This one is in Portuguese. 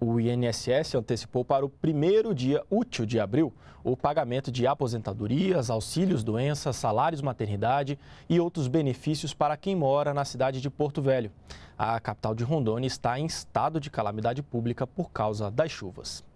o INSS antecipou para o primeiro dia útil de abril o pagamento de aposentadorias, auxílios, doenças, salários maternidade e outros benefícios para quem mora na cidade de Porto Velho. A capital de Rondônia está em estado de calamidade pública por causa das chuvas.